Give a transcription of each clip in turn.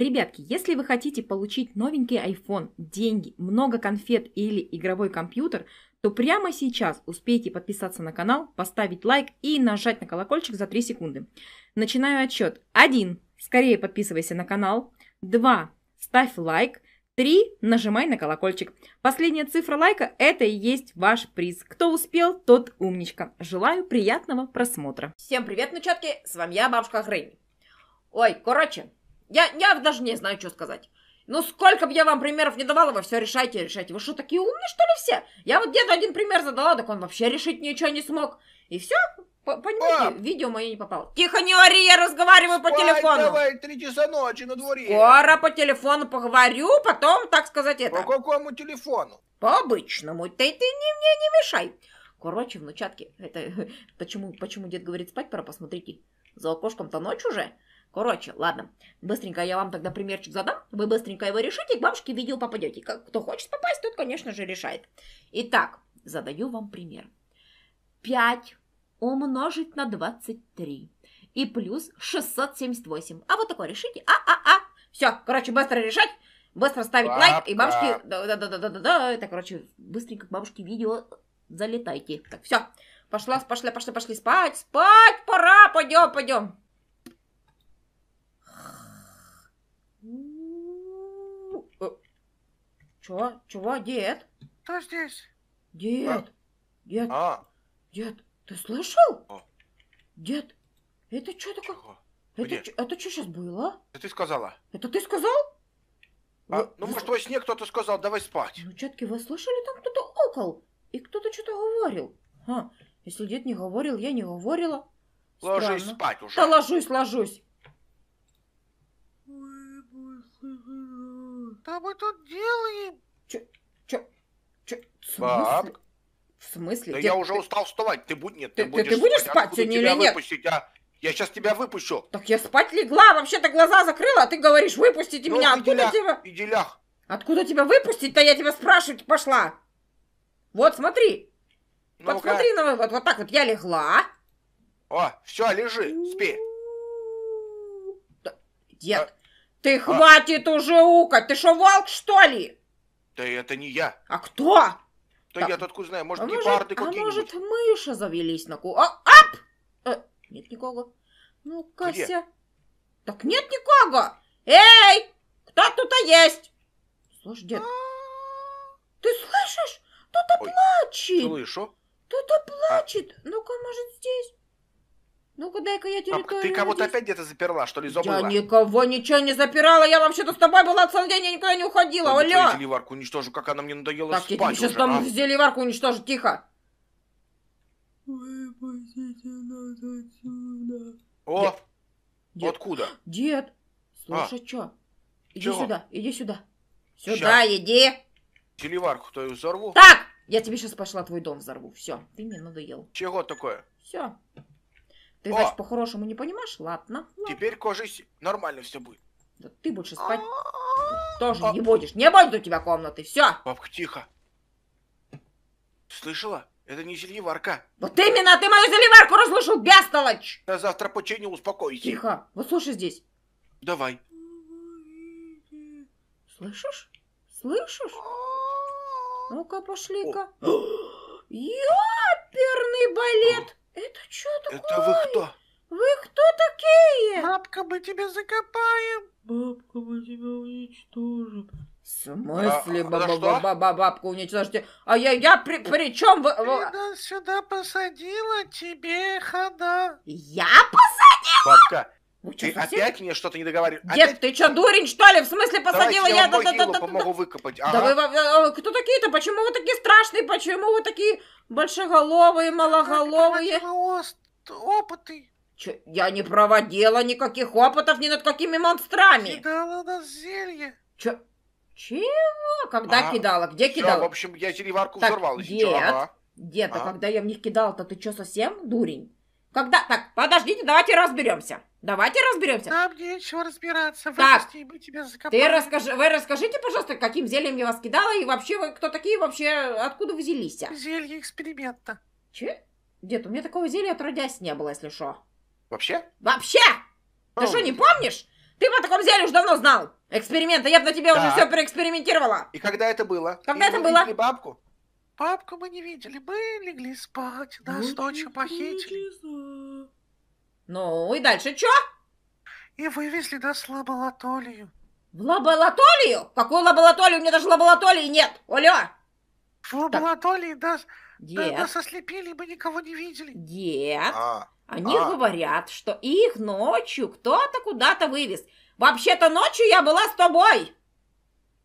Ребятки, если вы хотите получить новенький iPhone, деньги, много конфет или игровой компьютер, то прямо сейчас успейте подписаться на канал, поставить лайк и нажать на колокольчик за 3 секунды. Начинаю отсчет. 1. Скорее подписывайся на канал. 2. Ставь лайк. 3. Нажимай на колокольчик. Последняя цифра лайка – это и есть ваш приз. Кто успел, тот умничка. Желаю приятного просмотра. Всем привет, внучатки! С вами я, бабушка Грэнни. Ой, короче, я, я даже не знаю, что сказать. Ну, сколько бы я вам примеров не давала, вы все решайте, решайте. Вы что, такие умные, что ли, все? Я вот деду один пример задала, так он вообще решить ничего не смог. И все, понимаете, Пап! видео мое не попало. Тихо, не ори, я разговариваю Спать по телефону. давай, три часа ночи на дворе. Скоро по телефону поговорю, потом, так сказать, это. По какому телефону? По обычному. Ты, ты не, мне не мешай. Короче, внучатки, это почему, почему дед говорит спать пора, посмотрите. За окошком-то ночь уже. Короче, ладно, быстренько я вам тогда примерчик задам, вы быстренько его решите, к бабушке видео попадете. Как, кто хочет попасть, тот, конечно же, решает. Итак, задаю вам пример. 5 умножить на 23 и плюс 678. А вот такое решите. А-а-а. Все, короче, быстро решать. Быстро ставить Папа. лайк и бабушки... Да-да-да-да-да. Это, короче, быстренько к бабушке видео залетайте. Так, все. Пошла, пошла, пошла, пошли спать. Спать пора, пойдем, пойдем. Чего? Чего, дед? Кто здесь? Дед! А? Дед! А? Дед, ты слышал? А? Дед, это что такое? Чего? Это, Где? это что сейчас было? Это ты сказала. Это ты сказал? А, ну, вы... может, во сне кто-то сказал, давай спать. Ну, четки, вы слышали, там кто-то окол, и кто-то что-то говорил. Ха, если дед не говорил, я не говорила. Странно. спать уже. Да ложусь, ложусь. А мы тут делаем? Чё, чё, чё, в смысле? В смысле? Да ты, я уже ты... устал вставать. Ты, будь... Нет, ты, ты, будешь, ты будешь спать, а спать сегодня или нет? Выпустить, а? Я сейчас тебя выпущу. Так я спать легла, вообще-то глаза закрыла, а ты говоришь, выпустите ну, меня. Откуда иделях, тебя? Иделях. Откуда тебя выпустить Да Я тебя спрашивать пошла. Вот смотри. ну -ка. на вот, вот так вот я легла. О, все, лежи, спи. Дед, а... Ты а. хватит уже ука! ты что, волк, что ли? Да это не я. А кто? Да я тут откуда знаю, может, а гепарды может, А может, мыши завелись на ку... А, ап! Э, нет никого. Ну, Кася... Где? Так нет никого! Эй, кто тут есть? Слушай, дед, ты слышишь? Кто-то плачет. Слышу. Кто-то а. плачет. Ну-ка, может, здесь? Ну-ка, дай-ка я а территорию... Пап, ты кого-то здесь... опять где-то заперла, что ли, забыла? Я никого ничего не запирала, я вообще-то с тобой была целый день, я никуда не уходила, алло! Я зеливарку уничтожу, как она мне надоела так, спать Так, я тебе сейчас там а? зеливарку уничтожу, тихо! Выпустите нас отсюда! О! Дед. Откуда? Дед! Слушай, а? чё? Иди чё? сюда, иди сюда. Сюда сейчас. иди! Зеливарку-то я взорву. Так! Я тебе сейчас пошла твой дом взорву, все, ты мне надоел. Чего такое? Все. Ты, значит, по-хорошему не понимаешь? ладно. Теперь кожись нормально все будет. Да ты больше спать тоже а не будешь. Не будет у тебя комнаты, все. Бабка, тихо. Слышала? Это не зельеварка. Вот именно, ты мою зельеварку разрушил, бестолочь! Я завтра починю, успокойся. Тихо, вот слушай здесь. Давай. Слышишь? Слышишь? Ну-ка, пошли-ка. Ёперный балет! Это что такое? Это вы кто? Вы кто такие? Бабка, мы тебя закопаем. Бабка, мы тебя уничтожим. В смысле, а, баба, баба, баба, бабку уничтожите? А я, я при, при чем? Вы... Ты нас сюда посадила, тебе хода. Я посадила? Бабка, ну, ты совсем? опять мне что-то не договариваешь? Дед, опять... ты что, дурень, что ли? В смысле, посадила Давайте я... я да, да, да, помогу выкопать. Да вы, э, э, кто такие-то? Почему вы такие страшные? Почему вы такие большеголовые, малоголовые? Опыты. Чё, я не проводила никаких опытов ни над какими монстрами. Кидала на зелье. Чё? Чего? Когда а, кидала? Где всё, кидала? В общем, я череварку так, взорвала. Дед, ага. дед, а? а когда я в них кидала-то, ты чё, совсем дурень? Когда? Так, подождите, давайте разберемся. Давайте разберемся. Нам нечего разбираться. Так, мы тебя закопаем. ты расскажи, вы расскажите, пожалуйста, каким зельем я вас кидала и вообще вы кто такие, вообще откуда вы взялись? Зелье эксперимента. Че? Дед, у меня такого зелья отродясь не было, если что. Вообще? Вообще! Ты что, не помнишь? Ты по такому зелью уже давно знал. Эксперимента, я бы на тебе уже все проэкспериментировала. И когда это было? Когда И это было? видели бабку? Бабку мы не видели. Мы легли спать. Нас ночью похитили. Ну, и дальше чё? И вывезли нас в лабораторию. В лабораторию? Какую лабораторию? У меня даже лаборатории нет. Оля! В лаборатории так. нас... Э, Дед. Нас ослепили, мы никого не видели. Дед, а, они а. говорят, что их ночью кто-то куда-то вывез. Вообще-то ночью я была с тобой.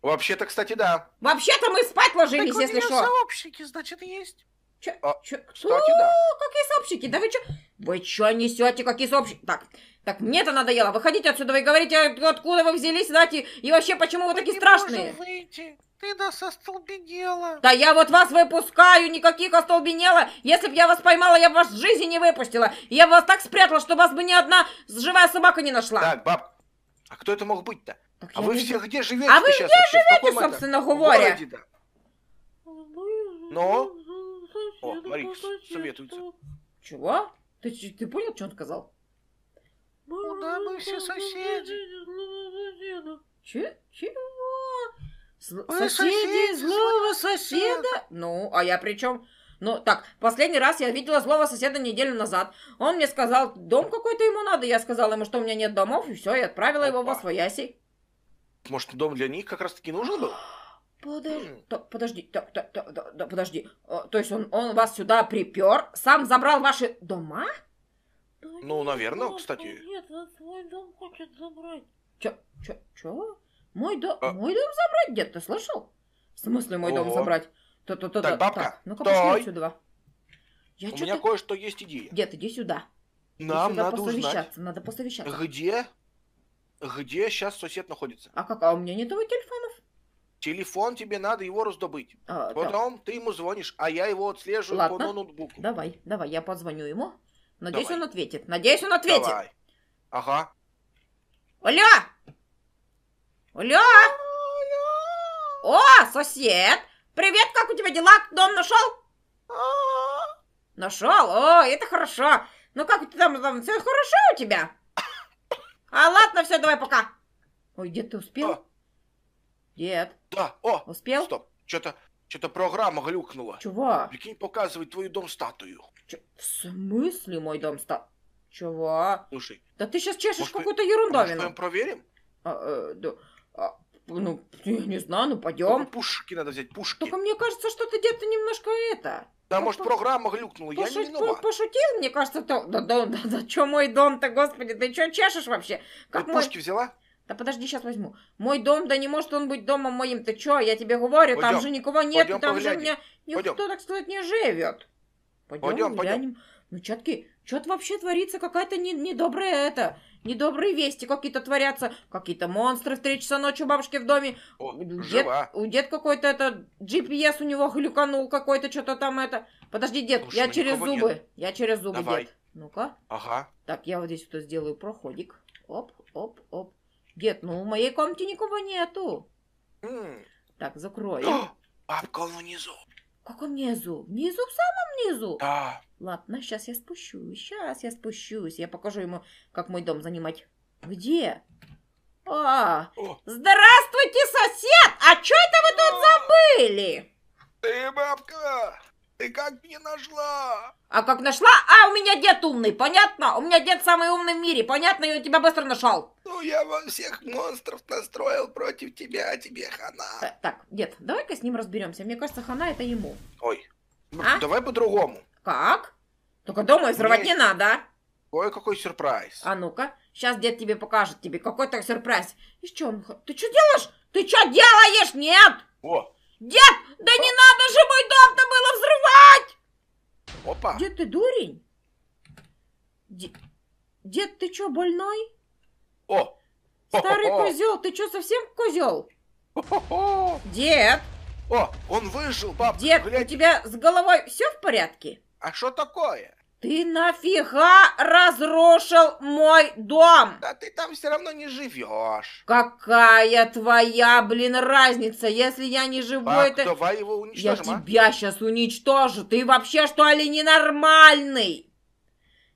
Вообще-то, кстати, да. Вообще-то мы спать ложились, так если что. у меня что. сообщники, значит, есть. Че? А, че? Кстати, да. какие сообщики? Да вы че? Вы че несете, какие сообщики? Так, так мне это надоело. Выходите отсюда, и говорите, откуда вы взялись, знаете, и вообще, почему вы мы такие страшные? выйти. Ты нас остолбенела. Да я вот вас выпускаю, никаких остолбенела. Если бы я вас поймала, я бы вас в жизни не выпустила. Я бы вас так спрятала, что вас бы ни одна живая собака не нашла. Так, баб, а кто это мог быть-то? А вы вижу. все где живете? А вы где живете, собственно говоря? Ну, Но. О, Марикс, советуются. Чего? Ты, ты понял, что он сказал? Ну да, мы все соседи. Ну, Че? Чего? С мы соседи, соседи злого соседа? соседа? Ну, а я причем? Ну, так, последний раз я видела злого соседа неделю назад. Он мне сказал, дом какой-то ему надо. Я сказала ему, что у меня нет домов, и все, и отправила Опа. его во свояси. Может, дом для них как раз-таки нужен был? Подожди, то, подожди, то, то, то, да, подожди. То есть он, он вас сюда припер, сам забрал ваши дома? Да ну, нет, наверное, нет, кстати. Нет, он твой дом хочет забрать. Чё, чё, чё? Мой, дом, а... мой дом забрать, дед, ты слышал? В смысле мой О. дом забрать? То, то, то, так, да, бабка, так, ну-ка пошли отсюда. Я У меня кое-что есть идея. Дед, иди сюда. Нам иди сюда надо посовещаться, узнать, надо посовещаться. Где, где сейчас сосед находится? А как, а у меня нет его телефона? Телефон тебе надо его раздобыть. А, Потом да. ты ему звонишь, а я его отслежу Ладно. по ноутбуку. Давай, давай, я позвоню ему. Надеюсь, давай. он ответит. Надеюсь, он ответит. Давай. Ага. Оля! Оля! О, сосед! Привет, как у тебя дела? Дом нашел? Нашел? О, это хорошо. Ну как ты там, там все хорошо у тебя? А ладно, все, давай пока. Ой, где ты успел? А. Дед. Да, о! Успел? Стоп, что-то что-то программа глюкнула. Чего? Прикинь, показывает твою дом-статую. В смысле мой дом-статую? Чего? Слушай. Да ты сейчас чешешь какую-то ерундовину. Может, мы проверим? А, э, да. А, ну, я не знаю, ну пойдем. Пушки надо взять, пушки. Только мне кажется, что ты где-то немножко это... Да, может, программа глюкнула, Пошу... я не виноват. Пошутил, мне кажется, то... Да, да, да, да, чё мой дом-то, господи, ты чё чешешь вообще? Как ты мой... пушки взяла? Да подожди, сейчас возьму. Мой дом, да не может он быть домом моим. Ты чё, я тебе говорю, пойдем, там же никого нет, пойдем, там поглянем. же меня никто, пойдем. так сказать, не живет. Пойдем, пойдем глянем. Пойдем. Ну, чатки, что-то вообще творится, какая-то не, недобрая это, недобрые вести какие-то творятся, какие-то монстры в 3 часа ночи у бабушки в доме. О, дед, жива. У дед какой-то это, GPS у него глюканул какой-то, что-то там это. Подожди, дед, Слушай, я ну через зубы, нет. я через зубы, Давай. дед. Ну-ка. Ага. Так, я вот здесь вот сделаю проходик. Оп, оп, оп. Дед, ну в моей комнате никого нету. Mm. Так, закрой. Папка, внизу. Как внизу? Внизу, в самом низу? Да. Ладно, сейчас я спущусь, сейчас я спущусь. Я покажу ему, как мой дом занимать. Где? А, О. здравствуйте, сосед! А что это вы тут а. забыли? Ты, бабка, ты как меня нашла? А как нашла? А, у меня дед умный, понятно? У меня дед самый умный в мире, понятно? Я тебя быстро нашел. Ну, я вон всех монстров настроил против тебя, а тебе хана. Э, так, дед, давай-ка с ним разберемся. Мне кажется, хана это ему. Ой, ну, а? давай по-другому. Как? Только дома взрывать не надо. А? Ой, какой сюрприз. А ну-ка, сейчас дед тебе покажет тебе, какой то сюрприз. И что он? Ты что делаешь? Ты что делаешь? Нет! О! Дед, да О. не надо же мой дом-то было взрывать! Опа! Дед, ты дурень? Дед, дед ты что, больной? О! Старый О -о -о. козел, ты что, совсем козел? Дед! О, он выжил, бабка! Дед, глянь. у тебя с головой все в порядке? А что такое? Ты нафига разрушил мой дом? Да ты там все равно не живешь. Какая твоя, блин, разница, если я не живу так, это... давай его уничтожим, Я а? тебя сейчас уничтожу, ты вообще что ли ненормальный?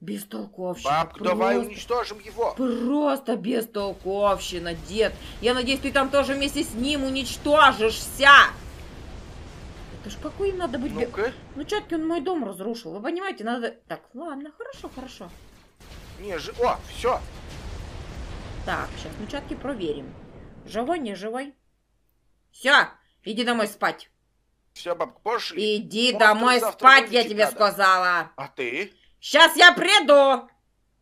Бестолковщина. Баб, просто... давай уничтожим его. Просто бестолковщина, дед. Я надеюсь, ты там тоже вместе с ним уничтожишься. Это ж какой им надо быть... Ну-ка. Ну, чатки, он мой дом разрушил. Вы понимаете, надо... Так, ладно, хорошо, хорошо. Не, ж... О, все. Так, сейчас ну чатки проверим. Живой, не живой. Все, иди домой спать. Все, бабка, пошли. Иди Может, домой спать, я тебе надо. сказала. А ты? Сейчас я приду.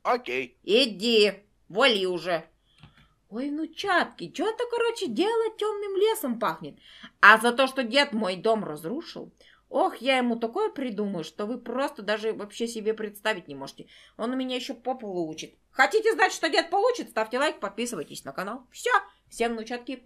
Окей. Иди, вали уже. Ой, ну чатки, что это, короче, дело темным лесом пахнет. А за то, что дед мой дом разрушил, ох, я ему такое придумаю, что вы просто даже вообще себе представить не можете. Он у меня еще по учит. Хотите знать, что дед получит? Ставьте лайк, подписывайтесь на канал. Все, всем ну чатки.